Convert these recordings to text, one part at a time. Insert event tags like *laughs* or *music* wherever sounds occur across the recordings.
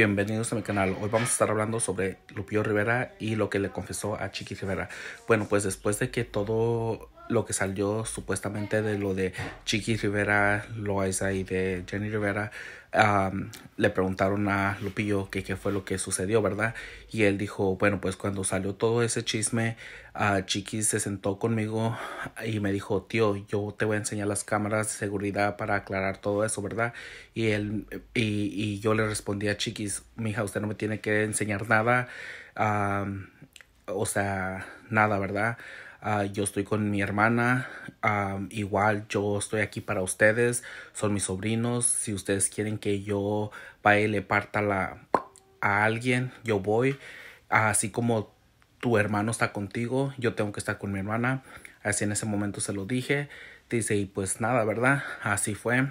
Bienvenidos a mi canal. Hoy vamos a estar hablando sobre Lupio Rivera y lo que le confesó a Chiqui Rivera. Bueno, pues después de que todo lo que salió supuestamente de lo de Chiqui Rivera, Loaiza y de Jenny Rivera, le preguntaron a Lupillo qué fue lo que sucedió, ¿verdad? Y él dijo, bueno, pues cuando salió todo ese chisme, uh, Chiqui se sentó conmigo y me dijo, tío, yo te voy a enseñar las cámaras de seguridad para aclarar todo eso, ¿verdad? Y, él, y, y yo le respondí a Chiquis, mija, usted no me tiene que enseñar nada, o sea, nada, ¿verdad? Ah, yo estoy con mi hermana. Ah, igual yo estoy aquí para ustedes. Son mis sobrinos. Si ustedes quieren que yo vaya y le parta la, a alguien, yo voy. Así como tu hermano está contigo, yo tengo que estar con mi hermana. Así en ese momento se lo dije. Dice, y pues nada, ¿verdad? Así fue.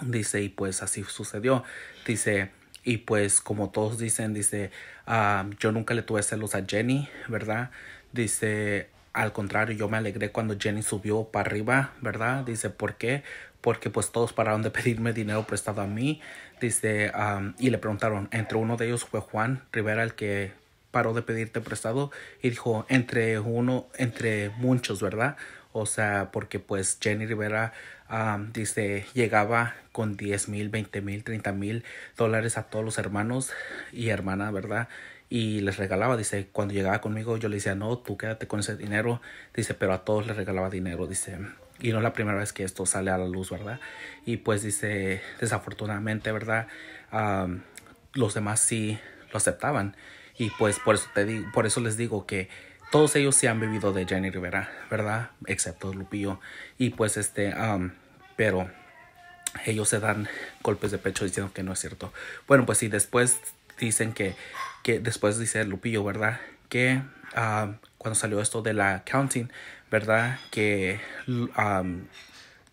Dice, y pues así sucedió. Dice, y pues como todos dicen, dice, ah, yo nunca le tuve celos a Jenny, ¿verdad? Dice, al contrario, yo me alegré cuando Jenny subió para arriba, ¿verdad? Dice, ¿por qué? Porque pues todos pararon de *laughs* pedirme dinero prestado a mí. Dice, ah, y le preguntaron, entre uno de ellos fue Juan Rivera, el que paró de pedirte prestado, y dijo, entre uno, entre muchos, ¿verdad? O sea, porque pues Jenny Rivera ah, dice, llegaba con 10 mil, 20 mil, 30 mil dólares a todos los hermanos y hermanas, ¿verdad? y les regalaba. Dice, cuando llegaba conmigo, yo le decía, no, tú quédate con ese dinero. Dice, pero a todos les regalaba dinero. Dice, y no es la primera vez que esto sale a la luz, ¿verdad? Y pues dice, desafortunadamente, ¿verdad? Ah, los demás sí lo aceptaban. Y pues por eso, te por eso les digo que todos ellos sí han bebido de Jenny Rivera, ¿verdad? Excepto Lupillo. Y pues este, pero ellos se dan golpes de pecho diciendo que no es cierto. Bueno, pues sí, después dicen que, que después dice Lupillo, ¿verdad? Que cuando salió esto de la counting, ¿verdad? Que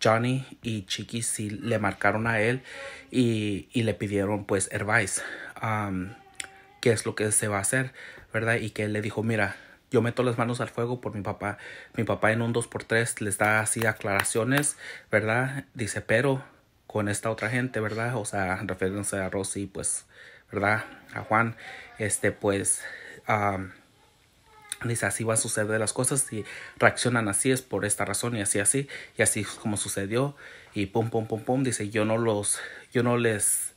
Johnny y Chiqui sí le marcaron a él y, le pidieron pues advice, qué es lo que se va a hacer, ¿verdad? Y que él le dijo, mira, yo meto las manos al fuego por mi papá. Mi papá en un 2x3 les da así aclaraciones, ¿verdad? Dice, pero con esta otra gente, ¿verdad? O sea, referencia a Rosy, pues, ¿verdad? A Juan, este, pues, dice, así va a suceder las cosas y reaccionan así, es por esta razón y así, así, y así es como sucedió, y pum, pum, pum, pum, dice, yo no los, yo no les,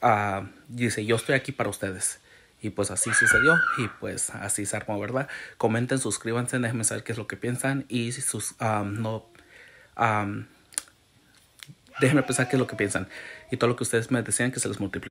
ah, dice, yo estoy aquí para ustedes. Y pues así sucedió y pues así se armó, ¿verdad? Comenten, suscríbanse, déjenme saber qué es lo que piensan y sus, no, déjenme pensar qué es lo que piensan y todo lo que ustedes me decían que se les multiplique.